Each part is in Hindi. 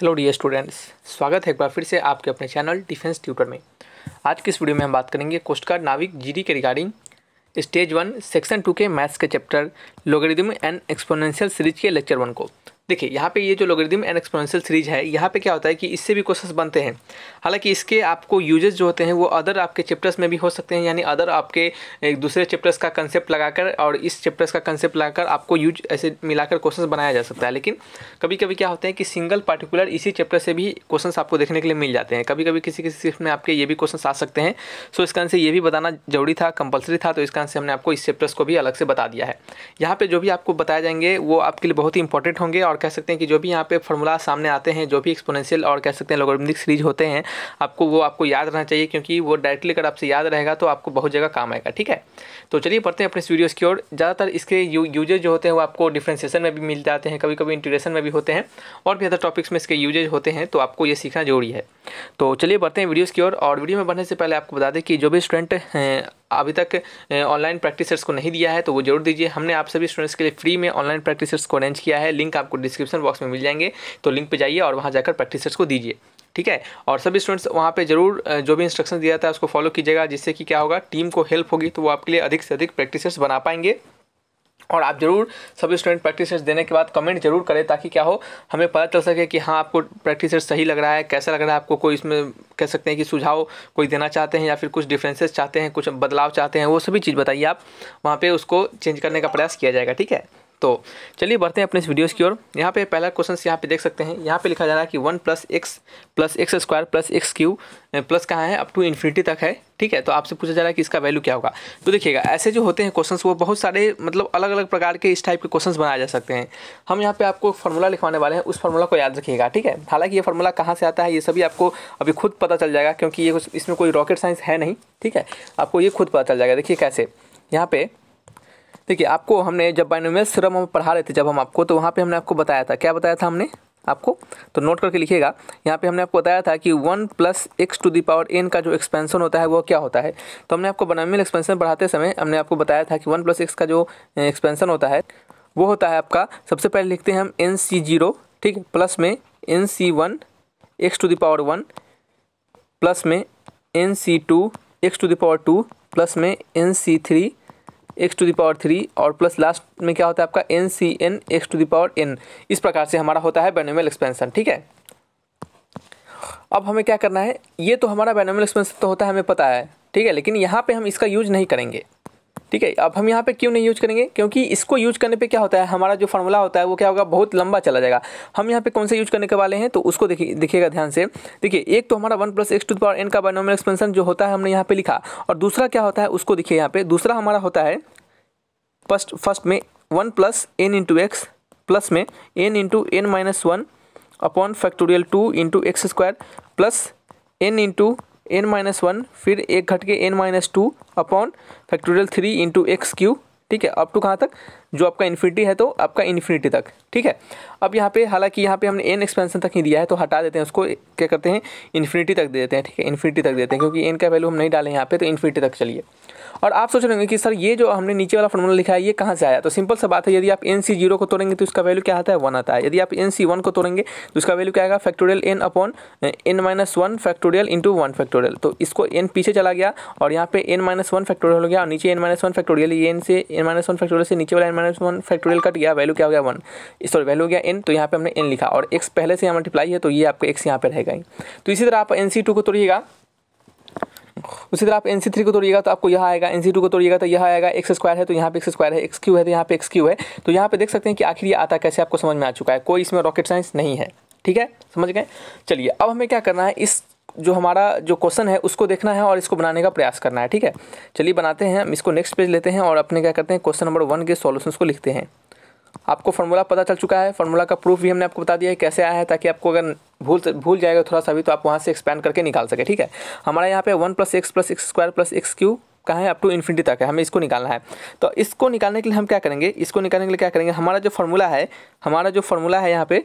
हेलो डी स्टूडेंट्स स्वागत है एक बार फिर से आपके अपने चैनल डिफेंस ट्यूटर में आज की इस वीडियो में हम बात करेंगे कोस्ट गार्ड नाविक जी के regarding stage one section two के मैथ्स के chapter logarithm and exponential series के लेक्चर वन को देखिए यहाँ पे ये जो लोगरिदम एंड एक्सपोनेंशियल सीरीज है यहाँ पे क्या होता है कि इससे भी क्वेश्चंस बनते हैं हालांकि इसके आपको यूजेस जो होते हैं वो अदर आपके चैप्टर्स में भी हो सकते हैं यानी अदर आपके एक दूसरे चैप्टर्स का कंसेप्ट लगाकर और इस चैप्टर्स का कंसेप्ट लगाकर आपको यूज ऐसे मिलाकर क्वेश्चन बनाया जा सकता है लेकिन कभी कभी क्या होते हैं कि सिंगल पर्टिकुलर इसी चैप्टर से भी क्वेश्चन आपको देखने के लिए मिल जाते हैं कभी कभी किसी किसी शिफ्ट में आपके ये भी क्वेश्चन आ सकते हैं सो इस कारण से ये भी बताना जरूरी था कंपलसरी था तो इस कारण से हमने आपको इस चैप्टर्स को भी अलग से बता दिया है यहाँ पर जो भी आपको बताए जाएंगे वो आपके लिए बहुत ही इंपॉर्टेंट होंगे और और कह सकते हैं कि जो भी यहाँ पे फॉर्मूला सामने आते हैं जो भी एक्सपोनेंशियल और कह सकते हैं लोगोरिथमिक सीरीज होते हैं आपको वो आपको याद रहना चाहिए क्योंकि वो डायरेक्टली अगर आपसे याद रहेगा तो आपको बहुत जगह काम आएगा ठीक है तो चलिए पढ़ते हैं अपने वीडियोज़ की ओर ज़्यादातर इसके यूजेज जो होते हैं वो आपको डिफ्रेंसिएशन में भी मिल जाते हैं कभी कभी इंटीग्रेशन में भी होते हैं और भी अदर टॉपिक्स में इसके यूजेज होते हैं तो आपको ये सीखना जरूरी है तो चलिए बढ़ते हैं वीडियोज़ की ओर और वीडियो में बढ़ने से पहले आपको बता दें कि जो भी स्टूडेंट अभी तक ऑनलाइन प्रैक्टिस को नहीं दिया है तो वो जरूर दीजिए हमने आप सभी स्टूडेंट्स के लिए फ्री में ऑनलाइन प्रैक्टिस को अरेंज किया है लिंक आपको डिस्क्रिप्शन बॉक्स में मिल जाएंगे तो लिंक पर जाइए और वहाँ जाकर प्रैक्टिस को दीजिए ठीक है और सभी स्टूडेंट्स वहाँ पे जरूर जो भी इंस्ट्रक्शन दिया था उसको फॉलो कीजिएगा जिससे कि क्या होगा टीम को हेल्प होगी तो वो आपके लिए अधिक से अधिक प्रैक्टिस बना पाएंगे और आप ज़रूर सभी स्टूडेंट प्रैक्टिस सेट्स देने के बाद कमेंट जरूर करें ताकि क्या हो हमें पता चल सके कि हाँ आपको प्रैक्टिस सेट सही लग रहा है कैसा लग रहा है आपको कोई इसमें कह सकते हैं कि सुझाव कोई देना चाहते हैं या फिर कुछ डिफरेंसेस चाहते हैं कुछ बदलाव चाहते हैं वो सभी चीज़ बताइए आप वहाँ पर उसको चेंज करने का प्रयास किया जाएगा ठीक है तो चलिए बढ़ते हैं अपने इस वीडियोस की ओर यहाँ पे पहला क्वेश्चन यहाँ पे देख सकते हैं यहाँ पे लिखा जा रहा है कि one plus x plus x square plus x cube plus कहाँ है अप टू इन्फिनिटी तक है ठीक है तो आपसे पूछा जा रहा है कि इसका वैल्यू क्या होगा तो देखिएगा ऐसे जो होते हैं क्वेश्चन वो बहुत सारे मतलब अलग अलग प्रकार के इस टाइप के क्वेश्चन बनाए जा सकते हैं हम यहाँ पे आपको फॉर्मूला लिखवाने वाले हैं उस फॉर्मूला को याद रखिएगा ठीक है हालांकि ये फॉर्मूला कहाँ से आता है ये सभी आपको अभी खुद पता चल जाएगा क्योंकि ये इसमें कोई रॉकेट साइंस है नहीं ठीक है आपको ये खुद पता चल जाएगा देखिए कैसे यहाँ पर देखिए आपको हमने जब बाइनोमियल सिरम हम पढ़ा रहे थे जब हम आपको तो वहाँ पे हमने आपको बताया था क्या बताया था हमने आपको तो नोट करके लिखिएगा यहाँ पे हमने आपको बताया था कि one plus x to the power n का जो एक्सपेंशन होता है वो क्या होता है तो हमने आपको बनामिल एक्सपेंशन पढ़ाते समय हमने आपको बताया था कि वन प्लस एक्स का जो एक्सपेंशन होता है वो होता है आपका सबसे पहले लिखते हैं हम एन सी जीरो ठीक प्लस में n C one x to the power one plus में n C two x to the power two plus में n C three x to the power three और प्लस लास्ट में क्या होता है आपका n C n x to power n इस प्रकार से हमारा होता है बेनोमियल एक्सपेंसन ठीक है अब हमें क्या करना है ये तो हमारा बेनोमल एक्सपेंसन तो होता है हमें पता है ठीक है लेकिन यहाँ पे हम इसका यूज नहीं करेंगे ठीक है अब हम यहाँ पे क्यों नहीं यूज करेंगे क्योंकि इसको यूज करने पे क्या होता है हमारा जो फॉर्मूला होता है वो क्या होगा बहुत लंबा चला जाएगा हम यहाँ पे कौन से यूज करने के वाले हैं तो उसको देखिए देखिएगा ध्यान से देखिए एक तो हमारा one plus x to power n का बाइनोमियल एक्सपेंशन जो होता है हमने यहाँ पे लिखा और दूसरा क्या होता है उसको देखिए यहाँ पे दूसरा हमारा होता है फर्स्ट फर्स्ट में one plus n into x plus में n into n minus one upon factorial two into x square plus n into n minus one फिर एक घट के n minus two upon factorial three into x cube ठीक है अप टू कहाँ तक जो आपका इन्फिनिटी है तो आपका इन्फिनिटी तक ठीक है अब यहाँ पे हालांकि यहाँ पे हमने एन एक्सपेंसन तक ही दिया है तो हटा देते हैं उसको क्या करते हैं इन्फिनिटी तक दे देते हैं ठीक है इन्फिनिटी तक देते हैं क्योंकि एन का वैल्यू हम नहीं डालें यहाँ पे तो इन्फिनिटी तक चलिए और आप सोच रहे होंगे कि सर ये जो हमने नीचे वाला फॉर्मूला लिखा है ये कहाँ से आया तो सिंपल सा बात है यदि आप एन सी जीरो को तोड़ेंगे तो इसका वैल्यू क्या आता है वन आता है यदि आप एन सी वन को तोड़ेंगे तो इसका वैल्यू क्या आएगा factorial n upon n minus one factorial into one factorial तो इसको एन पीछे चला गया और यहाँ पे एन माइनस वन फैक्टोरियल हो गया और नीचे n minus one factorial n से एन माइनस वन फैक्टोरियल से नीचे वाला एन माइनस वन फैक्टोरियल कट गया वैल्यू क्या हो गया वन सॉरी वैल्यू हो गया एन तो यहाँ पे हमने एन लिखा और एक्स पहले से यहाँ मल्टीप्लाई है तो ये आपका एक्स यहाँ पे रहेगा ही तो इसी तरह आप एन सी टू को तोड़िएगा उसी तरह आप एन सी थ्री को तोड़िएगा तो आपको यह आएगा एन सी टू को तोड़िएगा तो यह आएगा एक्स स्क्वायर है तो यहाँ पे एक्स स्क्वायर है एक्स क्यू है तो यहाँ पे एक्स क्यू है तो यहाँ पे देख सकते हैं कि आखिर ये आता कैसे आपको समझ में आ चुका है कोई इसमें रॉकेट साइंस नहीं है ठीक है समझ गए चलिए अब हमें क्या करना है इस जो हमारा जो क्वेश्चन है उसको देखना है और इसको बनाने का प्रयास करना है ठीक है चलिए बनाते हैं हम इसको नेक्स्ट पेज लेते हैं और अपने क्या करते हैं क्वेश्चन नंबर वन के सॉल्यूशंस को लिखते हैं आपको फॉर्मूला पता चल चुका है फॉर्मूला का प्रूफ भी हमने आपको बता दिया है कैसे आया है ताकि आपको अगर भूल भूल जाएगा थोड़ा सा भी तो आप वहाँ से एक्सपैंड करके निकाल सके ठीक है हमारा यहाँ पे one plus x plus x square plus x cube कहाँ है अप टू इन्फिनिटी तक है हमें इसको निकालना है तो इसको निकालने के लिए हम क्या करेंगे इसको निकालने के लिए क्या करेंगे हमारा जो फार्मूला है हमारा जो फार्मूला है यहाँ पे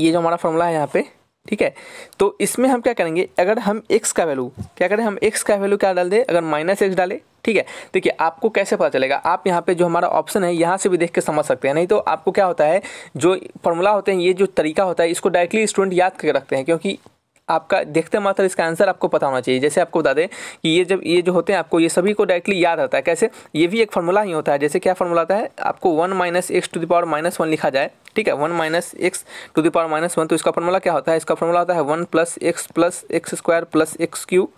ये जो हमारा फार्मूला है यहाँ पे ठीक है तो इसमें हम क्या करेंगे अगर हम एक्स का वैल्यू क्या करें हम एक्स का वैल्यू क्या डाल दें अगर माइनस एक्स डालें ठीक है देखिए आपको कैसे पता चलेगा आप यहाँ पे जो हमारा ऑप्शन है यहाँ से भी देख के समझ सकते हैं नहीं तो आपको क्या होता है जो फॉर्मूला होते हैं ये जो तरीका होता है इसको डायरेक्टली स्टूडेंट याद करके रखते हैं क्योंकि आपका देखते मात्र इसका आंसर आपको पता होना चाहिए जैसे आपको बता दें कि ये जब ये जो होते हैं आपको ये सभी को डायरेक्टली याद आता है कैसे ये भी एक फॉर्मूला ही होता है जैसे क्या फॉर्मूला आता है आपको one minus x to the power minus one लिखा जाए ठीक है one minus x to the power minus one तो इसका फॉर्मूला क्या होता है इसका फॉर्मूला होता है one plus x plus x square plus x cube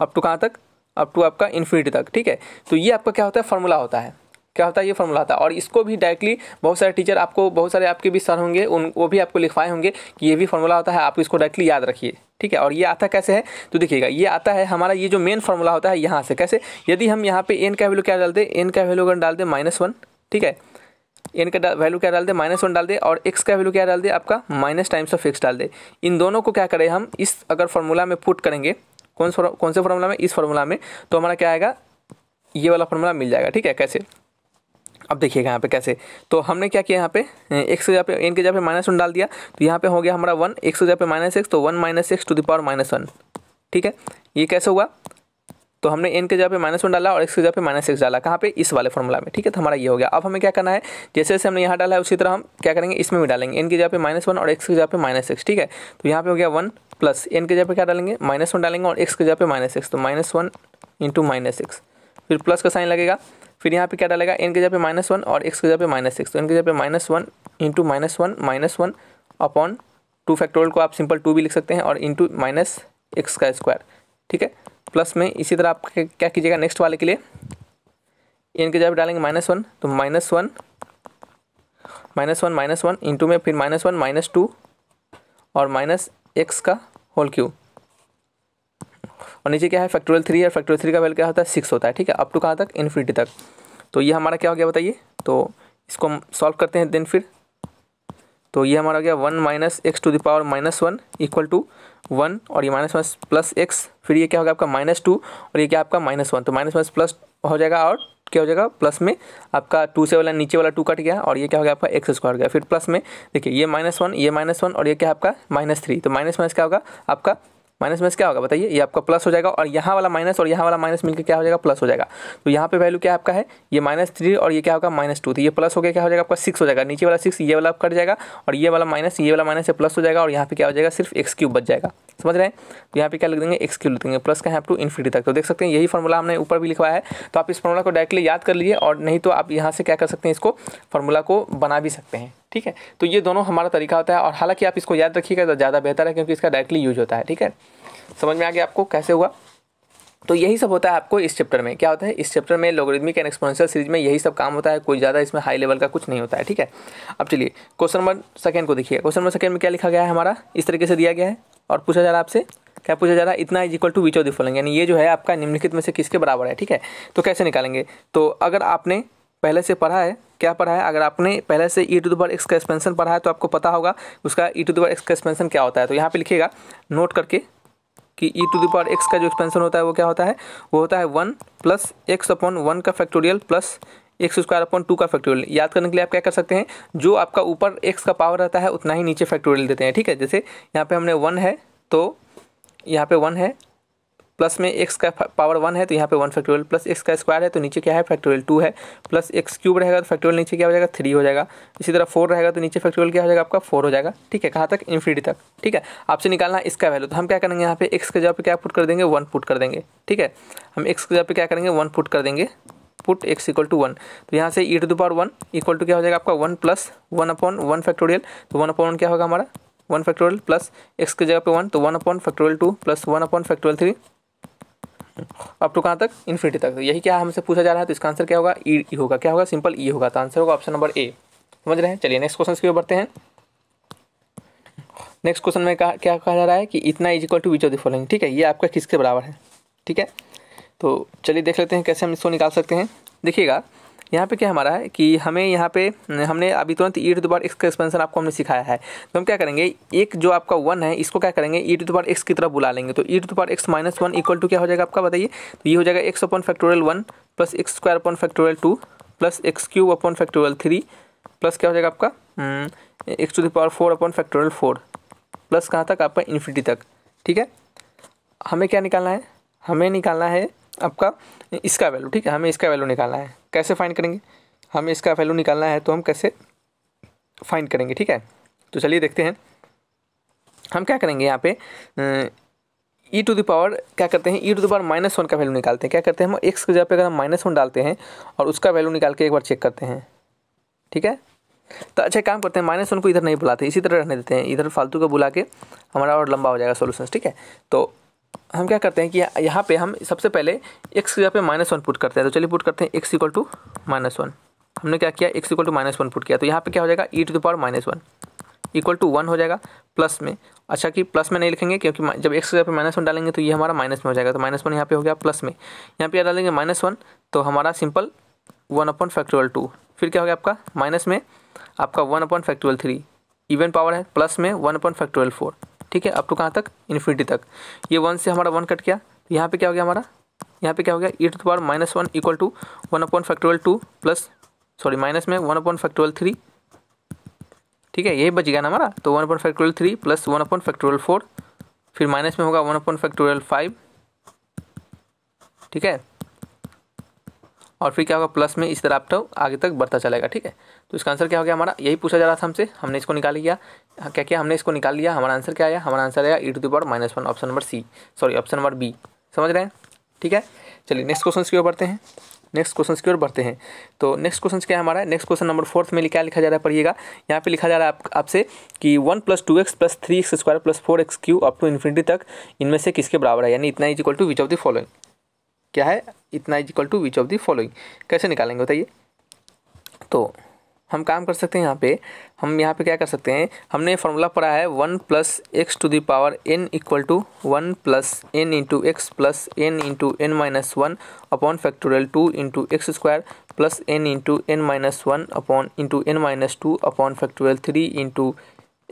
up to कहाँ तक अप टू आपका इन्फिनिटी तक ठीक है तो ये आपका क्या होता है फॉर्मूला होता है क्या होता है ये फॉर्मूला होता है और इसको भी डायरेक्टली बहुत सारे टीचर आपको बहुत सारे आपके भी सर होंगे उन वो भी आपको लिखवाए होंगे कि ये भी फॉर्मूला होता है आप इसको डायरेक्टली याद रखिए ठीक है और ये आता कैसे है तो देखिएगा ये आता है हमारा ये जो मेन फॉर्मूला होता है यहाँ से कैसे यदि हम यहाँ पे एन का वैल्यू क्या डाल दें एन का वैल्यू अगर डाल दें माइनस वन ठीक है एन का वैल्यू क्या डाल दे माइनस वन डाल दे और एक्स का वैल्यू क्या डाल दे आपका माइनस टाइम्स ऑफ एक्स डाल दे इन दोनों को क्या करें हम इस अगर फॉर्मूला में पुट करेंगे कौन कौन से फॉर्मूला में इस फॉर्मूला में तो हमारा क्या आएगा ये वाला फॉर्मूला मिल जाएगा ठीक है कैसे अब देखिएगा यहाँ पे कैसे तो हमने क्या किया यहाँ पे एक्स के जगह पे एन के जगह पे माइनस वन डाल दिया तो यहाँ पे हो गया हमारा वन एक्स के जगह पे माइनस एक्स तो one minus x to the power minus one ठीक है ये कैसे हुआ तो हमने एन के जगह पे माइनस वन डाला और एक्स के जगह पे माइनस एक्स डाला कहाँ पे इस वाले फॉर्मूला में ठीक है तो हमारा ये हो गया अब हमें क्या करना है जैसे जैसे हमने यहाँ डाला है उसी तरह हम क्या करेंगे इसमें भी डालेंगे एन के जगह पे माइनस वन और एक्स के जगह पे माइनस एक्स ठीक है तो यहाँ पे हो गया वन प्लस एन के जगह पे क्या डालेंगे माइनस वन डालेंगे और एक्स के जगह पे माइनस एक्स तो minus one into minus x फिर प्लस का साइन लगेगा फिर यहाँ पे क्या डालेगा एन के जगह पे माइनस वन और एक्स के जगह पे माइनस सिक्स तो एन के जगह पे minus one into minus one minus one upon two factorial को आप सिंपल टू भी लिख सकते हैं और इंटू माइनस एक्स का स्क्वायर ठीक है प्लस में इसी तरह आप क्या कीजिएगा नेक्स्ट वाले के लिए एन के जगह पे डालेंगे माइनस वन तो minus one minus one minus one into में फिर माइनस वन माइनस टू और माइनस एक्स का होल क्यू और नीचे क्या है फैक्टोरियल थ्री है फैक्टोरियल थ्री का वैल्यू क्या होता है सिक्स होता है ठीक है अप टू कहाँ तक इन्फिनिटी तक तो ये हमारा क्या हो गया बताइए तो इसको हम सॉल्व करते हैं देन फिर तो ये हमारा हो गया one minus x to the power minus one equal to one और ये माइनस माइनस प्लस एक्स फिर ये क्या होगा आपका माइनस टू और ये क्या आपका माइनस वन तो माइनस माइनस प्लस हो जाएगा और क्या हो जाएगा प्लस में आपका टू से वाला नीचे वाला टू कट गया और ये क्या हो गया आपका एक्स स्क्वायर गया फिर प्लस में देखिए ये माइनस वन ये माइनस वन और ये क्या आपका माइनस थ्री तो माइनस माइनस क्या होगा आपका माइनस माइनस क्या होगा बताइए ये आपका प्लस हो जाएगा और यहाँ वाला माइनस और यहाँ वाला माइनस मिलकर क्या हो जाएगा प्लस हो जाएगा तो यहाँ पे वैल्यू क्या आपका है ये माइनस थ्री और ये क्या होगा माइनस टू तो ये प्लस हो गया क्या हो जाएगा आपका सिक्स हो जाएगा नीचे वाला सिक्स ये वाला कट जाएगा और ये वाला माइनस ये वाला माइनस से प्लस हो जाएगा और यहाँ पे क्या हो जाएगा सिर्फ एक्स क्यूब बच जाएगा समझ रहे हैं तो यहाँ पे क्या लिख देंगे एक्स क्यूब लिख देंगे प्लस का है आप टू इन्फिनिटी तक तो देख सकते हैं यही फॉर्मूला हमने ऊपर भी लिखवाया है तो आप इस फॉर्मूला को डायरेक्टली याद कर लीजिए और नहीं तो आप यहाँ से क्या कर सकते हैं इसको फॉर्मूला को बना भी सकते हैं ठीक है तो ये दोनों हमारा तरीका होता है और हालांकि आप इसको याद रखिएगा तो ज़्यादा बेहतर है क्योंकि इसका डायरेक्टली यूज होता है ठीक है समझ में आ गया आपको कैसे हुआ तो यही सब होता है आपको इस चैप्टर में क्या होता है इस चैप्टर में लोगरिदमिक एंड एक्सपोनेंशियल सीरीज में यही सब काम होता है कोई ज़्यादा इसमें हाई लेवल का कुछ नहीं होता है ठीक है अब चलिए क्वेश्चन नंबर सेकंड को देखिए क्वेश्चन नंबर सेकंड में क्या लिखा गया है हमारा इस तरीके से दिया गया है और पूछा जा रहा है आपसे क्या पूछा जा रहा है इतना is equal to which of the following यानी ये जो है आपका निम्नलिखित में से किसके बराबर है ठीक है तो कैसे निकालेंगे तो अगर आपने पहले से पढ़ा है क्या पढ़ा है अगर आपने पहले से ई टू दोबार एक्स का एक्सपेंशन पढ़ा है तो आपको पता होगा उसका ई टू दोबार एक्स का एक्सपेंशन क्या होता है तो यहाँ पे लिखिएगा नोट करके कि ई टू दावर एक्स का जो एक्सपेंशन होता है वो क्या होता है वो होता है one plus x upon one का factorial plus x square upon two का फैक्टोरियल याद करने के लिए आप क्या कर सकते हैं जो आपका ऊपर एक्स का पावर रहता है उतना ही नीचे फैक्टोरियल देते हैं ठीक है जैसे यहाँ पर हमने वन है तो यहाँ पे वन है प्लस में एक्स का पावर वन है तो यहाँ पे वन फैक्टोरियल प्लस एक्स का स्क्वायर है तो नीचे क्या है फैक्टोरियल टू है प्लस एक्स क्यूब रहेगा तो फैक्टोरियल नीचे क्या हो जाएगा थ्री हो जाएगा इसी तरह फोर रहेगा तो नीचे फैक्टोरियल क्या हो जाएगा आपका फोर हो जाएगा ठीक है कहाँ तक इन्फिनिटी तक ठीक है आपसे निकालना इसका वैल्यू तो हम क्या करेंगे यहाँ पे एक्स के जगह पे क्या पुट कर देंगे वन पुट कर देंगे ठीक है हम एक्स के जगह पे क्या करेंगे वन पुट कर देंगे put x equal to one तो यहाँ से e to the power one equal to क्या हो जाएगा आपका one plus one upon one factorial तो वन अपॉन वन क्या होगा हमारा वन फैक्टोरियल प्लस एक्स की जगह पे वन तो one upon factorial two plus one upon factorial three up to कहाँ तक इन्फिनिटी तक तो यही क्या हमसे पूछा जा रहा है तो इसका आंसर क्या होगा ई e होगा क्या होगा सिंपल ई e होगा तो आंसर होगा ऑप्शन नंबर ए समझ रहे हैं चलिए नेक्स्ट क्वेश्चन की ओर बढ़ते हैं नेक्स्ट क्वेश्चन में कहा क्या कहा जा रहा है कि इतना is equal to which of the following ठीक है ये आपका किसके बराबर है ठीक है तो चलिए देख लेते हैं कैसे हम इसको निकाल सकते हैं देखिएगा यहाँ पे क्या हमारा है कि हमें यहाँ पे हमने अभी तुरंत ई टू दोबार एक्स का एक्सपेंसन आपको हमने सिखाया है तो हम क्या करेंगे एक जो आपका वन है इसको क्या करेंगे ई टू दोबार एक्स की तरफ बुला लेंगे तो e to the power x minus one equal to क्या हो जाएगा आपका बताइए तो ये हो जाएगा x upon factorial one plus x square upon factorial two plus x cube upon factorial three plus क्या हो जाएगा आपका x to the four upon factorial four plus कहाँ तक आपका इन्फिनिटी तक ठीक है हमें क्या निकालना है हमें निकालना है आपका इसका वैल्यू ठीक है हमें इसका वैल्यू निकालना है कैसे फाइंड करेंगे हमें इसका वैल्यू निकालना है तो हम कैसे फाइंड करेंगे ठीक है तो चलिए देखते हैं हम क्या करेंगे यहाँ पे ई टू द पावर क्या करते हैं e to the power minus one का वैल्यू निकालते हैं क्या करते हैं हम एक्स की जगह पे अगर हम माइनस वन डालते हैं और उसका वैल्यू निकाल के एक बार चेक करते हैं ठीक है तो अच्छा काम करते हैं माइनस वन को इधर नहीं बुलाते इसी तरह रहने देते हैं इधर फालतू का बुला के हमारा और लंबा हो जाएगा सोल्यूशन ठीक है तो हम क्या करते हैं कि यहाँ पे हम सबसे पहले एक्स की जगह पे माइनस वन पुट करते हैं तो चलिए पुट करते हैं x equal to minus one हमने क्या किया x equal to minus one put किया तो यहाँ पे क्या हो जाएगा e to the power minus one equal to one हो जाएगा प्लस में अच्छा कि प्लस में नहीं लिखेंगे क्योंकि जब एक्स की जगह पे माइनस वन डालेंगे तो ये हमारा माइनस में हो जाएगा तो माइनस वन यहाँ पे हो गया प्लस में यहाँ पे डालेंगे माइनस वन तो हमारा simple one upon factorial two फिर क्या हो गया आपका माइनस में आपका one upon factorial three even power है प्लस में वन अपॉन फैक्टोरियल फोर ठीक है अप टू तो कहाँ तक इन्फिनिटी तक ये वन से हमारा वन कट गया यहाँ पे क्या हो गया हमारा यहाँ पे क्या हो गया e to power minus one equal to one upon factorial two plus sorry minus में वन अपॉन फैक्टोरियल थ्री ठीक है यही बच गया ना हमारा तो one upon factorial three plus one upon factorial four फिर माइनस में होगा वन अपॉन फैक्टोरियल फाइव ठीक है और फिर क्या होगा प्लस में इस तरह आप तो आगे तक बढ़ता चलेगा ठीक है तो इसका आंसर क्या हो गया हमारा यही पूछा जा रहा था हमसे हमने इसको निकाल लिया हाँ, क्या क्या हमने इसको निकाल लिया हमारा आंसर क्या आया हमारा आंसर आया e to the power minus one option number C sorry option number B समझ रहे हैं ठीक है चलिए नेक्स्ट क्वेश्चन की ओर बढ़ते हैं नेक्स्ट क्वेश्चन की ओर बढ़ते हैं तो नेक्स्ट क्वेश्चन क्या है हमारा नेक्स्ट क्वेश्चन नंबर फोर्थ में क्या लिखा जा रहा है पढ़िएगा यहाँ पे लिखा जा रहा है आप आपसे कि one plus two x plus three x square plus four x cube up to infinity तक इनमें से किसके बराबर है यानी इतना is equal to which of the following क्या है इतना is equal to which of the following कैसे निकालेंगे बताइए तो हम काम कर सकते हैं यहाँ पे हम यहाँ पे क्या कर सकते हैं हमने फॉर्मूला पढ़ा है one plus x to the power n equal to one plus n into x plus n into n minus one upon factorial two into x square plus n into n minus one upon into n minus two upon factorial three into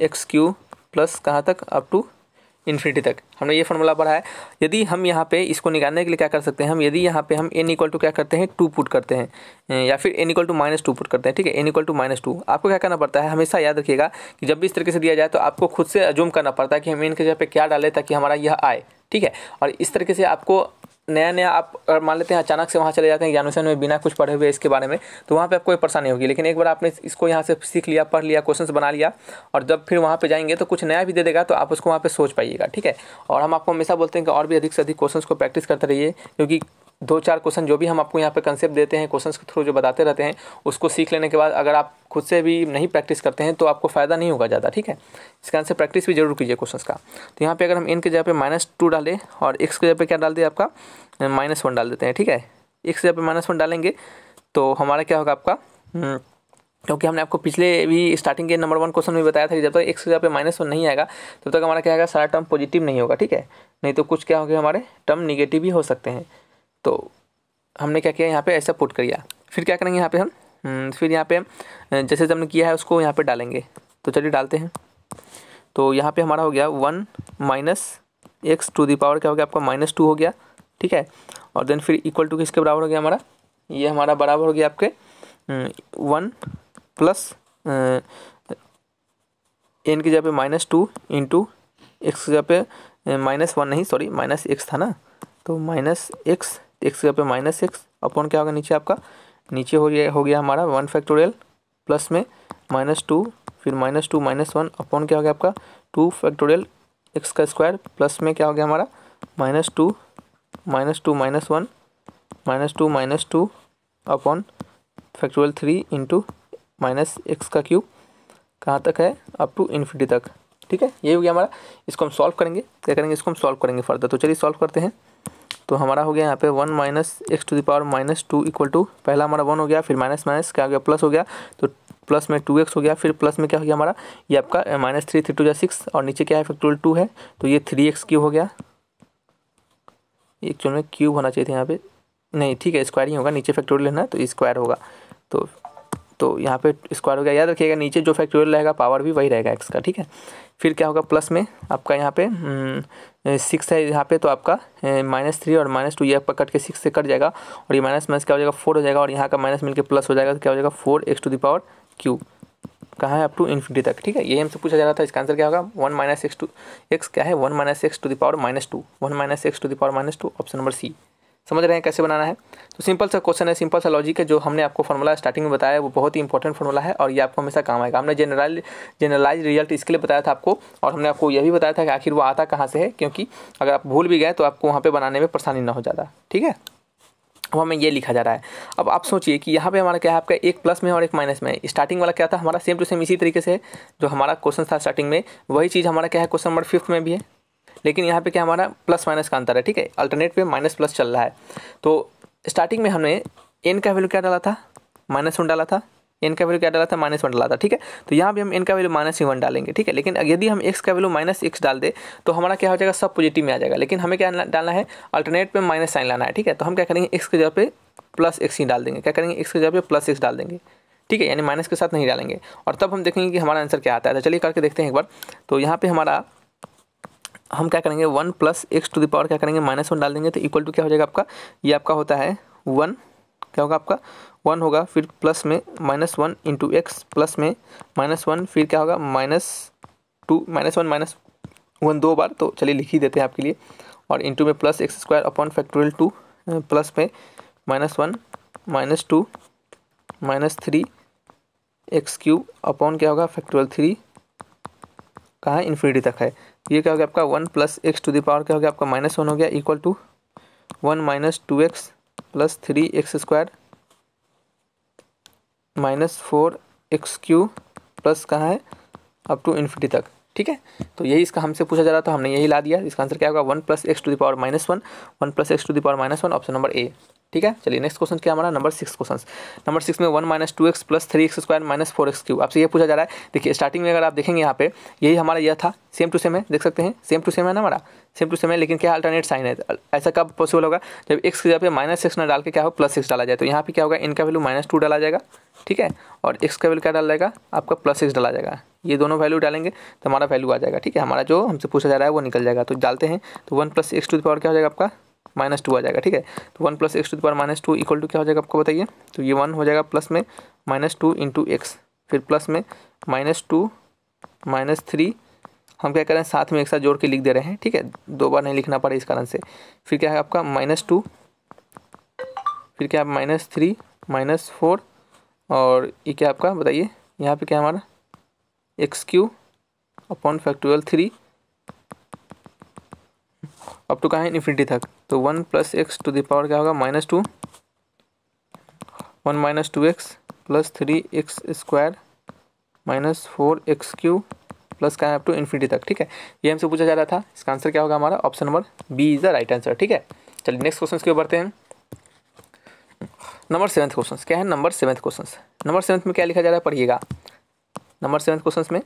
x cube plus कहाँ तक अप टू इन्फिनिटी तक हमने ये फॉर्मूला पढ़ा है यदि हम यहाँ पे इसको निकालने के लिए क्या कर सकते हैं हम यदि यहाँ पे हम एन इक्वल टू क्या करते हैं टू पुट करते हैं अं, या फिर n equal to minus two put करते हैं ठीक है n equal to minus two आपको क्या करना पड़ता है हमेशा याद रखिएगा कि जब भी इस तरीके से दिया जाए तो आपको खुद से अजूम करना पड़ता है कि हम एन के जगह पर क्या डालें ताकि हमारा यह आए ठीक है और इस तरीके से आपको नया नया आप मान लेते हैं अचानक से वहाँ चले जाते हैं एग्जामिनेशन में बिना कुछ पढ़े हुए इसके बारे में तो वहाँ पे आपको कोई परेशानी होगी लेकिन एक बार आपने इसको यहाँ से सीख लिया पढ़ लिया क्वेश्चंस बना लिया और जब फिर वहाँ पे जाएंगे तो कुछ नया भी दे देगा तो आप उसको वहाँ पर सोच पाइएगा ठीक है और हम आपको हमेशा बोलते हैं कि और भी अधिक से अधिक क्वेश्चन को प्रैक्टिस करते रहिए क्योंकि दो चार क्वेश्चन जो भी हम आपको यहाँ पे कंसेप्ट देते हैं क्वेश्चंस के थ्रू जो बताते रहते हैं उसको सीख लेने के बाद अगर आप खुद से भी नहीं प्रैक्टिस करते हैं तो आपको फ़ायदा नहीं होगा ज़्यादा ठीक है इस कारण से प्रैक्टिस भी जरूर कीजिए क्वेश्चंस का तो यहाँ पे अगर हम इन के जगह पे माइनस टू डालें और एक्स के जगह पर क्या डाल दें आपका माइनस वन डाल देते हैं ठीक है एक्स जगह पर माइनस वन डालेंगे तो हमारा क्या होगा आपका हम्म, क्योंकि हमने आपको पिछले भी स्टार्टिंग के नंबर वन क्वेश्चन में बताया था कि जब तक एक्स जगह पर माइनस वन नहीं आएगा तब तक हमारा क्या आएगा सारा टर्म पॉजिटिव नहीं होगा ठीक है नहीं तो कुछ क्या होगा हमारे टर्म निगेटिव भी हो सकते हैं तो हमने क्या किया यहाँ पे ऐसा पुट कर फिर क्या करेंगे यहाँ पे हम हम्म, फिर यहाँ पे जैसे हमने किया है उसको यहाँ पे डालेंगे तो चलिए डालते हैं तो यहाँ पे हमारा हो गया one minus x to the power क्या हो गया आपका माइनस टू हो गया ठीक है और देन फिर इक्वल टू किसके बराबर हो गया हमारा ये हमारा बराबर हो गया आपके हम्म, वन प्लस एन की जगह पे माइनस टू इंटू एक्स की जगह पे माइनस वन नहीं सॉरी माइनस एक्स था ना तो माइनस एक्स एक्स के पे माइनस एक्स अपॉन क्या होगा नीचे आपका नीचे हो गया हो गया हमारा वन फैक्टोरियल प्लस में माइनस टू फिर minus two minus one upon क्या हो गया आपका टू फैक्टोरियल एक्स का स्क्वायर प्लस में क्या हो गया हमारा minus two minus two minus one minus two minus two upon factorial three into minus x का क्यूब कहाँ तक है अप टू इन्फिटी तक ठीक है ये हो गया हमारा इसको हम सॉल्व करेंगे क्या करेंगे इसको हम सॉल्व करेंगे फर्दर तो चलिए सॉल्व करते हैं तो हमारा हो गया यहाँ पे one minus x to the power minus two equal to पहला हमारा वन हो गया फिर माइनस माइनस क्या हो गया प्लस हो गया तो प्लस में टू एक्स हो गया फिर प्लस में क्या हो गया हमारा ये आपका माइनस थ्री थ्री टू या सिक्स और नीचे क्या है फैक्टोरियल टू है तो ये थ्री एक्स क्यूब हो गया एक्चुअल में क्यूब होना चाहिए था यहाँ पे नहीं ठीक है स्क्वायर ही होगा नीचे फैक्टोरियल लेना तो स्क्वायर होगा तो तो यहाँ पे स्क्वायर हो गया याद रखिएगा नीचे जो फैक्टोरियल रहेगा पावर भी वही रहेगा एक्स का ठीक है फिर क्या होगा प्लस में आपका यहाँ पे सिक्स हम्म, है यहाँ पे तो आपका माइनस थ्री और माइनस टू ये आपका कट के सिक्स से कट जाएगा और ये माइनस माइनस क्या हो जाएगा फोर हो जाएगा और यहाँ का माइनस मिलकर प्लस हो जाएगा तो क्या हो जाएगा four x to the power cube कहाँ है अप टू इन्फिनिटी तक ठीक है ये हमसे पूछा जा रहा था इसका आंसर क्या होगा one minus x to x क्या है one minus x to the power minus two one minus x to the power minus two option number C समझ रहे हैं कैसे बनाना है तो सिंपल सा क्वेश्चन है सिंपल सा लॉजिक है जो हमने आपको फॉर्मूला स्टार्टिंग में बताया वो बहुत ही इंपॉर्टेंट फॉर्मूला है और ये आपको हमेशा काम आएगा हमने जनरल जनरलाइज रिजल्ट इसके लिए बताया था आपको और हमने आपको यह भी बताया था कि आखिर वो आता कहाँ से है क्योंकि अगर आप भूल भी गए तो आपको वहाँ पर बनाने में परेशानी ना हो ज़्यादा ठीक है अब हमें ये लिखा जा रहा है अब आप सोचिए कि यहाँ पे हमारा क्या है आपका एक प्लस में और एक माइनस में स्टार्टिंग वाला क्या था हमारा सेम टू सेम इसी तरीके से जो हमारा क्वेश्चन था स्टार्टिंग में वही चीज़ हमारा क्या है क्वेश्चन नंबर फिफ्थ में भी है लेकिन यहाँ पे क्या हमारा प्लस माइनस का अंतर है ठीक है अल्टरनेट पे माइनस प्लस चल रहा है तो स्टार्टिंग में हमने एन का वैल्यू क्या डाला था माइनस वन डाला था एन का वैल्यू क्या डाला था माइनस वन डाला था ठीक है तो यहाँ भी हम एन का वैल्यू माइनस ही वन डालेंगे ठीक है लेकिन यदि हम एक्स का वैल्यू माइनस एक्स डाल दे तो हमारा क्या हो जाएगा सब पॉजिटिव में आ जाएगा लेकिन हमें क्या डालना है अल्टरनेट पे माइनस साइन लाना है ठीक है तो हम क्या करेंगे एक्स के जगह पे प्लस एक्स ही डाल देंगे क्या करेंगे एक्स के जगह पे प्लस एक्स डाल देंगे ठीक है यानी माइनस के साथ नहीं डालेंगे और तब हम देखेंगे कि हमारा आंसर क्या आता है तो चलिए करके देखते हैं एक बार तो यहाँ पर हमारा हम क्या करेंगे one plus x to the power क्या करेंगे माइनस वन डाल देंगे तो इक्वल टू क्या हो जाएगा आपका ये आपका होता है वन क्या होगा आपका वन होगा फिर प्लस में minus one into x plus में माइनस वन फिर क्या होगा minus two minus one minus one दो बार तो चलिए लिख ही देते हैं आपके लिए और इंटू में plus x square upon factorial two plus में minus one minus two minus three x cube upon क्या होगा फैक्टोरियल थ्री कहाँ इन्फिनिटी तक है ये क्या हो गया आपका one plus x to the power क्या हो गया आपका माइनस वन हो गया equal to one minus two x plus three x square minus four x cube plus कहाँ है अप टू इन्फिटी तक ठीक है तो यही इसका हमसे पूछा जा रहा था हमने यही ला दिया इसका आंसर क्या होगा one plus x to the power minus one one plus x to the power minus one option number A ठीक है चलिए नेक्स्ट क्वेश्चन क्या हमारा number six question number six में one minus two x plus three x square minus four x cube आपसे ये पूछा जा रहा है देखिए स्टार्टिंग में अगर आप देखेंगे यहाँ पे यही हमारा यह था सेम टू सेम है देख सकते हैं सेम टू सेम है ना हमारा सेम टू सेम है लेकिन क्या अल्टरनेट साइन है ऐसा कब पॉसिबल होगा जब एक्स की जगह पे माइनस एक्स ना डाल के क्या हो प्लस सिक्स डाला जाए तो यहाँ पे क्या होगा इनका वैल्यू माइनस टू डाला जाएगा ठीक है और एक्स का वैल्यू क्या डाला जाएगा आपका प्लस सिक्स डाला जाएगा ये दोनों वैल्यू डालेंगे तो हमारा वैल्यू आ जाएगा ठीक है हमारा जो हमसे पूछा जा रहा है वो निकल जाएगा तो डालते हैं तो one plus x to power क्या हो जाएगा आपका माइनस टू आ जाएगा ठीक है तो one plus x to the power minus two equal to क्या हो जाएगा आपको बताइए तो ये वन हो जाएगा प्लस में माइनस टू इंटू एक्स फिर प्लस में माइनस टू माइनस थ्री हम क्या कर रहे हैं साथ में एक साथ जोड़ के लिख दे रहे हैं ठीक है दो बार नहीं लिखना पड़ा इस कारण से फिर क्या है आपका माइनस टू फिर क्या माइनस थ्री माइनस फोर और ये क्या आपका बताइए यहाँ पे क्या हमारा x cube upon factorial three up to तो कहाँ है इन्फिनिटी तक तो one plus x to the power क्या होगा minus two one minus two x plus three x square minus four x cube plus कहाँ है अप टू इन्फिनिटी तक ठीक है ये हमसे पूछा जा रहा था इसका आंसर क्या होगा हमारा option number B is the right answer ठीक है चलिए नेक्स्ट क्वेश्चन की ओर बढ़ते हैं नंबर सेवन्थ क्वेश्चन क्या है number seventh question number seventh में क्या लिखा जा रहा है पढ़िएगा नंबर सेवन्थ क्वेश्चन में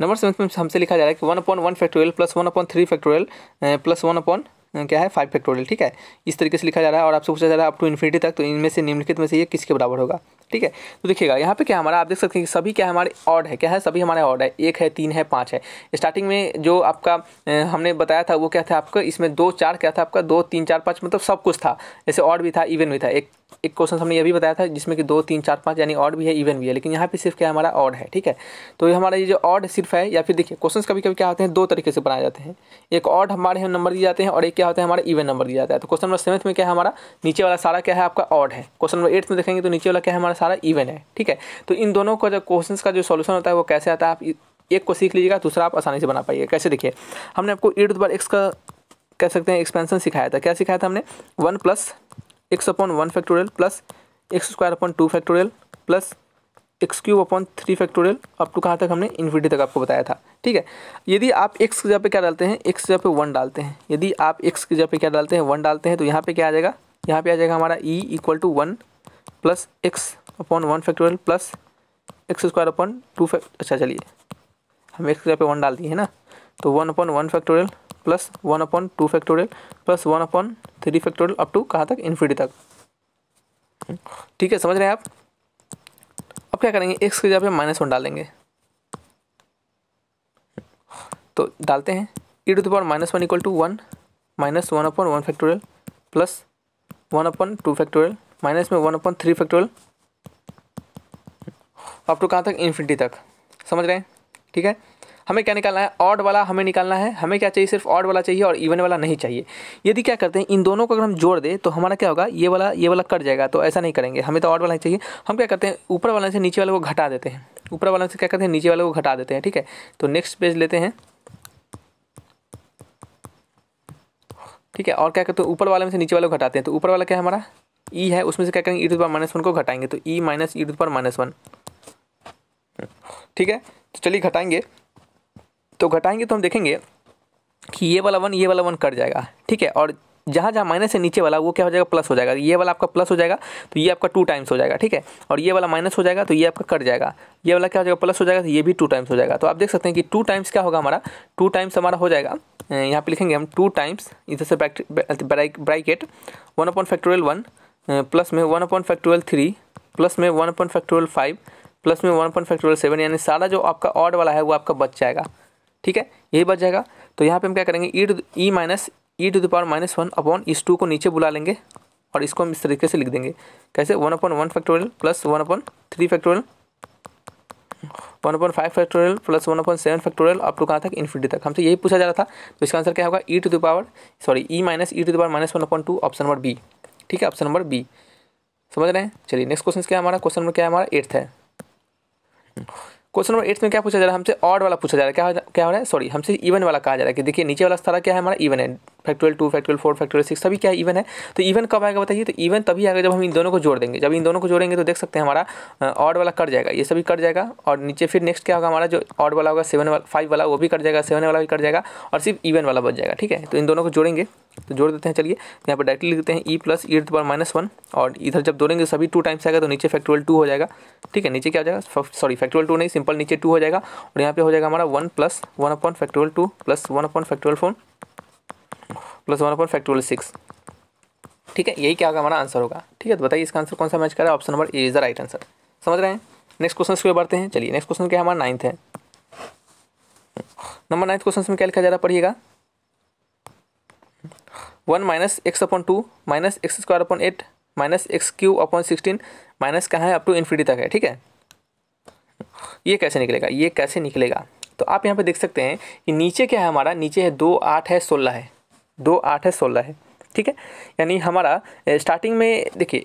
नंबर सेवन में हमसे लिखा जा रहा है कि one upon one factorial plus one upon three factorial plus one upon क्या है फाइव फैक्टोरियल ठीक है इस तरीके से लिखा जा रहा है और आपसे पूछा जा रहा है अप टू इन्फिनिटी तक तो इनमें से निम्नलिखित में से ये किसके बराबर होगा ठीक है तो देखिएगा यहाँ पे क्या हमारा आप देख सकते हैं कि सभी क्या हमारे ऑड है क्या है सभी हमारे ऑड है एक है तीन है पाँच है स्टार्टिंग में जो आपका eh, हमने बताया था वो क्या था आपका इसमें दो चार क्या था आपका दो तीन चार पाँच मतलब सब कुछ था जैसे ऑड भी था इवन भी था एक एक क्वेश्चन हमने ये भी बताया था जिसमें कि दो तीन चार पाँच यानी ऑड भी है इवन भी है लेकिन यहाँ पे सिर्फ क्या हमारा ऑड है ठीक है तो ये हमारा ये जो ऑड सिर्फ है या फिर देखिए क्वेश्चंस कभी कभी क्या होते हैं दो तरीके से बनाए जाते हैं एक ऑड हमारे यहाँ नंबर दिए जाते हैं और एक क्या होता है हमारा इवन नंबर दिया जाता है तो क्वेश्चन नंबर सेवन्थ में क्या है हमारा नीचे वाला सारा क्या है आपका ऑड है क्वेश्चन नंबर एट्थ में देखेंगे तो नीचे वाला क्या है हमारा सारा इवन है ठीक है तो इन दोनों का जो क्वेश्चन का जो सोल्यूशन होता है वो कैसे आता है आप एक को सीख लीजिएगा दूसरा आप आसानी से बना पाइए कैसे देखिए हमने आपको एट बार एक्स का कह सकते हैं एक्सपेंसन सिखाया था क्या सिखाया था हमने one plus x upon one factorial plus x square upon two factorial plus x cube upon three factorial up to कहाँ तक हमने इन्फिनिटी तक आपको बताया था ठीक है यदि आप एक्स की जगह पे क्या डालते हैं एक्स की जगह पे वन डालते हैं यदि आप एक्स की जगह पे क्या डालते हैं वन डालते हैं तो यहाँ पे क्या आ जाएगा यहाँ पे आ जाएगा हमारा e equal to one plus x upon one factorial plus x square upon two fact अच्छा चलिए हम एक्स की जगह पे वन डाल दिए है ना तो one upon one factorial plus one upon two factorial plus one upon three factorial up to कहाँ तक इन्फिनिटी तक ठीक है समझ रहे हैं आप अब क्या करेंगे एक्स के जगह पे माइनस वन डालेंगे तो डालते हैं e to the power minus one equal to one minus one upon one factorial plus one upon two factorial minus में one upon three factorial up to कहाँ तक इन्फिनिटी तक समझ रहे हैं ठीक है हमें क्या निकालना है ऑड वाला हमें निकालना है हमें क्या चाहिए सिर्फ ऑड वाला चाहिए और इवन वाला नहीं चाहिए यदि क्या करते हैं इन दोनों को अगर हम जोड़ दें तो हमारा क्या होगा ये वाला ये वाला कट जाएगा तो ऐसा नहीं करेंगे हमें तो ऑड वाला चाहिए हम क्या करते हैं ऊपर वाले से नीचे वाले को घटा देते हैं ऊपर वाले से क्या करते हैं नीचे वाले को घटा देते हैं ठीक है तो नेक्स्ट पेज लेते हैं ठीक है और क्या करते हैं ऊपर वाले में से नीचे वाले को घटाते हैं तो ऊपर वाला क्या हमारा ई e है उसमें से क्या करेंगे ई पर माइनस वन को घटाएंगे तो ई माइनस ई पर माइनस वन ठीक है तो चलिए घटाएंगे तो घटाएंगे तो हम देखेंगे कि ये वाला वन ये वाला वन कट जाएगा ठीक है और जहाँ जहाँ माइनस है नीचे वाला वो क्या हो जाएगा प्लस हो जाएगा ये वाला आपका प्लस हो जाएगा तो ये आपका टू टाइम्स हो जाएगा ठीक है और ये वाला माइनस हो जाएगा तो ये आपका कट जाएगा ये वाला क्या हो जाएगा प्लस हो जाएगा तो ये भी टू टाइम्स हो जाएगा तो आप देख सकते हैं कि टू टाइम्स क्या होगा हमारा टू टाइम्स हमारा हो जाएगा यहाँ पर लिखेंगे हम टू टाइम्स इधर से bracket one upon factorial one plus में one upon factorial three plus में one upon factorial five plus में वन पॉइंट फैक्टोरियल सेवन यानी सारा जो आपका ऑड वाला है वो आपका बच जाएगा ठीक है यही बच जाएगा तो यहाँ पे हम क्या करेंगे e to e minus e to the power minus one upon इस टू को नीचे बुला लेंगे और इसको हम इस तरीके से लिख देंगे कैसे one upon one factorial plus one upon three factorial one upon five factorial plus one upon seven factorial up to कहाँ तक इन्फिनिटी तक हमसे यही पूछा जा रहा था तो इसका आंसर क्या होगा e to the power sorry e minus e to the power minus one upon two option number B ठीक है ऑप्शन नंबर बी समझ रहे हैं चलिए नेक्स्ट क्वेश्चन क्या हमारा क्वेश्चन नंबर क्या है हमारा एट्थ है क्वेश्चन नंबर एट्थ में क्या पूछा जा रहा है हमसे ऑड वाला पूछा जा रहा है क्या क्या हो रहा है सॉरी हमसे इवन वाला कहा जा रहा है कि देखिए नीचे वाला स्तर क्या है हमारा इवन है factorial two factorial four factorial six सभी क्या इवन है तो इवन कब आएगा बताइए तो इवन तभी आएगा जब हम इन दोनों को जोड़ देंगे जब इन दोनों को जोड़ेंगे तो देख सकते हैं हमारा ऑड वाला कट जाएगा ये सभी कट जाएगा और नीचे फिर नेक्स्ट क्या होगा हमारा जो ऑड वाला होगा सेवन वाला फाइव वाला वो भी कट जाएगा सेवन वाला भी कट जाएगा और सिर्फ इवन वाला बच जाएगा ठीक है तो इन दोनों को जोड़ेंगे तो जोड़ देते हैं चलिए यहाँ पर डायरेक्टली लिखते हैं ई प्लस ई पर माइनस वन और इधर जब जोड़ेंगे सभी टू टाइम्स आएगा तो नीचे फैक्टोरियल टू हो जाएगा ठीक है नीचे क्या हो जाएगा सॉरी फैक्टोरियल टू नहीं सिंपल नीचे टू हो जाएगा और यहाँ पे हो जाएगा हमारा one plus one upon factorial two plus one upon factorial four plus one upon factorial six ठीक है यही क्या होगा हमारा आंसर होगा ठीक है तो बताइए इसका आंसर कौन सा मैच कर रहा है option number A is the right answer समझ रहे हैं नेक्स्ट क्वेश्चन की ओर बढ़ते हैं चलिए नेक्स्ट क्वेश्चन क्या हमारा नाइन्थ है नंबर नाइन्थ क्वेश्चन में क्या लिखा जा रहा पढ़िएगा one minus x upon two minus x square upon eight minus x cube upon sixteen minus कहाँ है अप टू इन्फिनिटी तक है ठीक है ये कैसे निकलेगा ये कैसे निकलेगा तो आप यहाँ पे देख सकते हैं कि नीचे क्या है हमारा नीचे है दो आठ है सोलह है दो आठ है सोलह है ठीक है यानी हमारा स्टार्टिंग में देखिए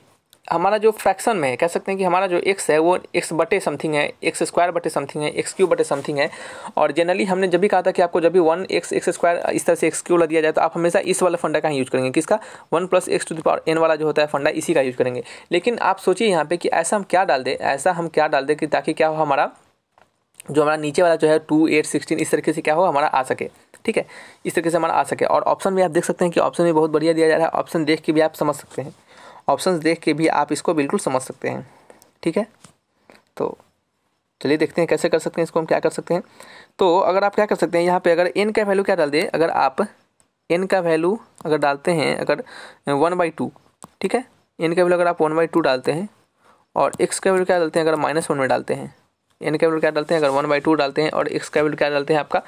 हमारा जो फ्रैक्शन में है कह सकते हैं कि हमारा जो एक्स है वो एक्स बटे समथिंग है एक्स स्क्वायर बटे समथिंग है एक्स क्यू बटे समथिंग है और जनरली हमने जब भी कहा था कि आपको जब भी वन एक्स एक्स स्क्वायर इस तरह से एक्स क्यू ला दिया जाए तो आप हमेशा इस वाला फंडा का ही यूज़ करेंगे किसका one plus x to the power n वाला जो होता है फंडा इसी का यूज़ करेंगे लेकिन आप सोचिए यहाँ पर कि ऐसा हम क्या डाल दें ऐसा हम क्या डाल दें कि ताकि क्या हो हमारा जो हमारा नीचे वाला जो है टू एट सिक्सटीन इस तरीके से क्या हो हमारा आ सके ठीक है इस तरीके से हमारा आ सके और ऑप्शन भी आप देख सकते हैं कि ऑप्शन भी बहुत बढ़िया दिया जा रहा है ऑप्शन देख के भी आप समझ सकते हैं ऑप्शन देख के भी आप इसको बिल्कुल समझ सकते हैं ठीक है तो चलिए देखते हैं कैसे कर सकते हैं इसको हम क्या कर सकते हैं तो अगर आप क्या कर सकते हैं यहाँ पर अगर एन का वैल्यू क्या डाल दें अगर आप एन का वैल्यू अगर डालते हैं अगर वन बाई टू ठीक है एन का वैल्यू अगर आप वन बाई टू डालते हैं और एक्स का वैल्यू क्या डालते हैं अगर माइनस वन में डालते हैं एन का वैल्यू क्या डालते हैं अगर वन बाई टू डालते हैं और एक्स का वैल्यू क्या डालते हैं आपका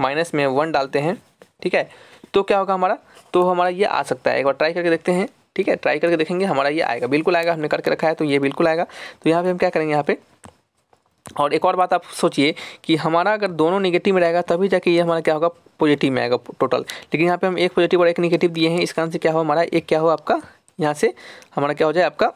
माइनस में वन डालते हैं ठीक है तो क्या होगा हमारा तो हमारा ये आ सकता है एक बार ट्राई करके देखते हैं ठीक है ट्राई करके देखेंगे हमारा ये आएगा बिल्कुल आएगा हमने करके रखा है तो ये बिल्कुल आएगा तो यहाँ पर हम क्या करेंगे यहाँ पे और एक और बात आप सोचिए कि हमारा अगर दोनों नेगेटिव में रहेगा तभी जाके ये हमारा क्या होगा पॉजिटिव में आएगा टोटल लेकिन यहाँ पे हम एक पॉजिटिव और एक निगेटिव दिए हैं इस कारण से क्या हो हमारा एक क्या हो आपका यहाँ से हमारा क्या हो जाए आपका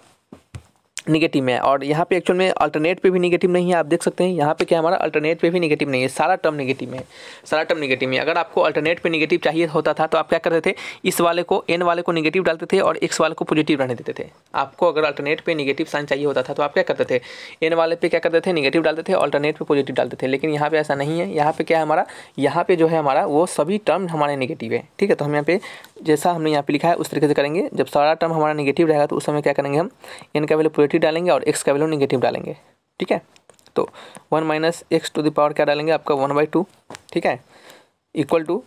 निगेटिव है और यहाँ पे एक्चुअल में अल्टरनेट पे भी निगेटिव नहीं है आप देख सकते हैं यहाँ पे क्या हमारा अल्टरनेट पे भी निगेटिव नहीं है सारा टर्म निगेटिव है सारा टर्म निगेटिव है अगर आपको अल्टरनेट पे निगेटिव चाहिए होता था तो आप क्या करते थे इस वाले को एन वाले को निगेटिव डालते थे और एक्स वाले को पॉजिटिव रहने देते थे आपको अगर अल्टरनेट पे निगेटिव साइन चाहिए होता था तो आप क्या करते थे एन वाले पे क्या करते थे निगेटिव डालते थे अल्टरनेट पे पॉजिटिव डालते थे लेकिन यहाँ पे ऐसा नहीं है यहाँ पे क्या है हमारा यहाँ पे जो है हमारा वो सभी टर्म हमारे निगेटिव है ठीक है तो हम यहाँ पे जैसा हमने यहाँ पे लिखा है उस तरीके से करेंगे जब सारा टर्म हमारा निगेटिव रहेगा तो उस समय क्या करेंगे हम एन का वैल्यू पॉजिटिव पॉजिटिव डालेंगे और एक्स का वैल्यू निगेटिव डालेंगे ठीक है तो one minus x to the power क्या डालेंगे आपका वन बाई टू ठीक है equal to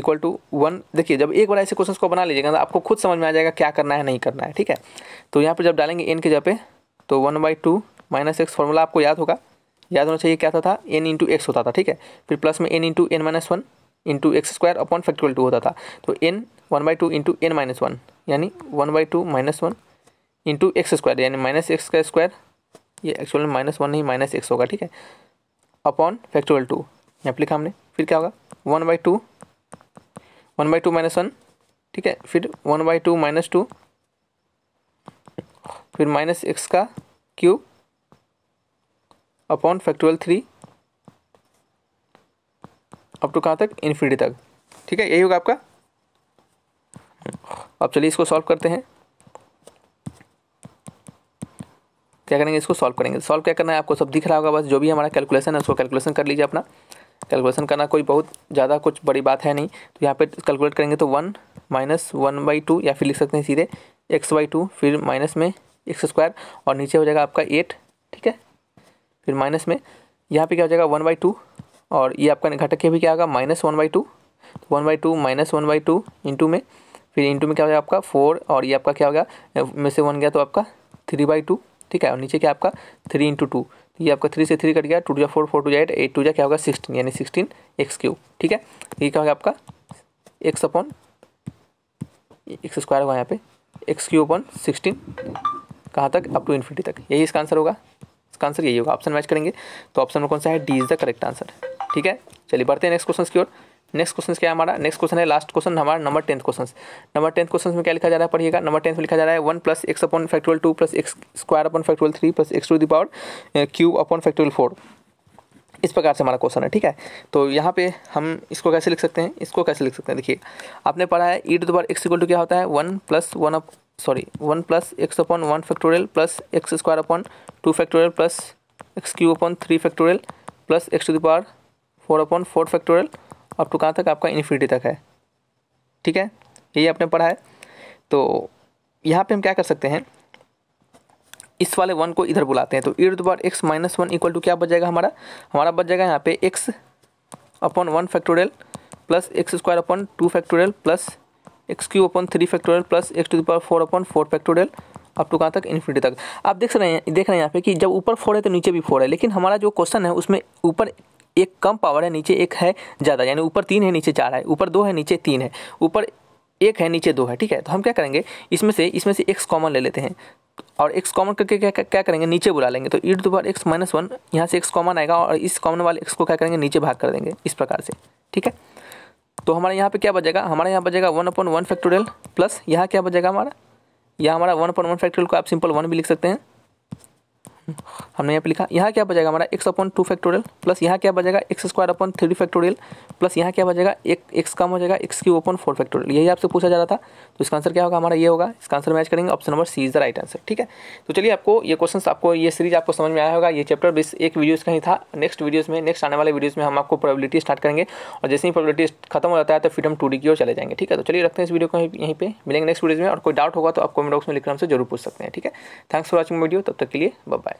equal to one देखिए जब एक बार ऐसे क्वेश्चन को बना लीजिएगा तो आपको खुद समझ में आ जाएगा क्या करना है नहीं करना है ठीक है तो यहाँ पर जब डालेंगे एन के जगह पे तो one by two minus x formula आपको याद होगा याद होना चाहिए क्या था, था एन इंटू एक्स होता था ठीक है फिर प्लस में n into n minus one into x square upon factorial two होता था तो n one by two into n minus one यानी one by two minus one into x square यानी माइनस एक्स का स्क्वायर ये एक्चुअल में माइनस वन नहीं माइनस एक्स होगा ठीक है अपॉन फैक्टोरियल टू यहाँ पर लिखा हमने फिर क्या होगा one by two one by two minus one ठीक है फिर one by two minus two फिर माइनस एक्स का cube upon factorial three up to कहाँ तक इन्फिनिटी तक ठीक है यही होगा आपका अब चलिए इसको सॉल्व करते हैं क्या करेंगे इसको सॉल्व करेंगे सॉल्व क्या करना है आपको सब दिख रहा होगा बस जो भी हमारा कैलकुलेशन है उसको कैलकुलेशन कर लीजिए अपना कैलकुलेशन करना कोई बहुत ज़्यादा कुछ बड़ी बात है नहीं तो यहाँ पे कैलकुलेट करेंगे तो one minus one by two या फिर लिख सकते हैं सीधे एक्स बाई टू फिर माइनस में एक्स स्क्वायर और नीचे हो जाएगा आपका एट ठीक है फिर माइनस में यहाँ पे क्या हो जाएगा वन बाई टू और ये आपका घटक के भी क्या होगा minus one by two one by two minus one by two into में फिर इंटू में क्या हो जाएगा आपका फोर और ये आपका क्या हो गया में से वन गया तो आपका थ्री बाई टू ठीक है और नीचे क्या आपका थ्री इंटू टू ये आपका थ्री से थ्री कट गया टू जो फोर फोर टू जो एट एट टू जा क्या होगा सिक्सटीन यानी सिक्सटीन एक्स क्यू ठीक है ये क्या होगा आपका एक्स अपॉन एक्स स्क्वायर होगा यहाँ पे एक्स क्यू अपॉन सिक्सटीन कहाँ तक अप टू इन्फिनिटी तक यही इसका आंसर होगा इसका आंसर यही होगा ऑप्शन मैच करेंगे तो ऑप्शन में कौन सा है D is the correct answer ठीक है चलिए बढ़ते हैं नेक्स्ट क्वेश्चन की ओर नेक्स्ट क्वेश्चन क्या है हमारा नेक्स्ट क्वेश्चन है लास्ट क्वेश्चन हमारा number tenth question number tenth question में क्या लिखा जा रहा है पढ़िएगा नंबर टेंथ में लिखा जा रहा है one plus x upon factorial two plus x square upon factorial three plus x to the power upon upon four इस प्रकार से हमारा क्वेश्चन है ठीक है तो यहाँ पे हम इसको कैसे लिख सकते हैं इसको कैसे लिख सकते हैं देखिए आपने पढ़ा है e to the power x equal to क्या होता है one plus one up sorry one plus x upon one factorial plus x square upon two factorial plus x cube upon three factorial plus x to the power four upon four factorial up to तो कहाँ तक आपका इन्फिनिटी तक है ठीक है यही आपने पढ़ा है तो यहाँ पे हम क्या कर सकते हैं इस वाले वन को इधर बुलाते हैं तो इर्द बार x minus one equal to क्या बच जाएगा हमारा हमारा बच जाएगा यहाँ पे x upon one factorial plus x square upon two factorial plus x cube upon three factorial plus x to the four upon four factorial up to कहाँ तक इन्फिनिटी तक आप देख रहे हैं देख रहे हैं यहाँ पे कि जब ऊपर फोर है तो नीचे भी फोर है लेकिन हमारा जो क्वेश्चन है उसमें ऊपर एक कम पावर है नीचे एक है ज़्यादा यानी ऊपर तीन है नीचे चार है ऊपर दो है नीचे तीन है ऊपर एक है नीचे दो है ठीक है तो हम क्या करेंगे इसमें से इसमें से एक्स कॉमन ले लेते हैं और एक्स कॉमन करके क्या क्या करेंगे नीचे बुला लेंगे तो ईट दोबारा एक्स माइनस वन यहाँ से एक्स कॉमन आएगा और इस कॉमन वाले एक्स को क्या करेंगे नीचे भाग कर देंगे इस प्रकार से ठीक है तो हमारे यहाँ पे क्या बचेगा हमारे यहाँ बचेगा one upon one factorial plus यहाँ क्या बचेगा हमारा यहाँ हमारा वन अपॉइंट वन फैक्टोरियल को आप सिंपल वन भी लिख सकते हैं हमने यहाँ पे लिखा यहाँ क्या बचेगा हमारा x upon two factorial plus यहाँ क्या बचेगा x square upon three factorial plus यहाँ क्या बचेगा एक एक्स कम हो जाएगा x cube upon four factorial यही आपसे पूछा जा रहा था तो इसका आंसर क्या होगा हमारा ये होगा इसका आंसर मैच करेंगे option number C is the right answer ठीक है तो चलिए आपको ये क्वेश्चन आपको ये सीरीज आपको समझ में आया होगा ये चैप्टर बेस एक वीडियोज़ का ही था नेक्स्ट वीडियोज़ में नेक्स्ट आने वाले वीडियोज़ में हम आपको प्रोबेबिलिटी स्टार्ट करेंगे और जैसे ही प्रोबेबिलिटी खत्म हो जाता है तो फिर हम टू की ओर चले जाएंगे ठीक है तो चलिए रखते हैं इस वीडियो को यहीं पर मिलेंगे नेक्स्ट वीडियो में और कोई डाउट होगा तो आप कमेंट बॉक्स में लिखकर हमसे जरूर पूछ सकते हैं ठीक है थैंक्स फॉर वॉचिंग वीडियो तब तक के लिए बाय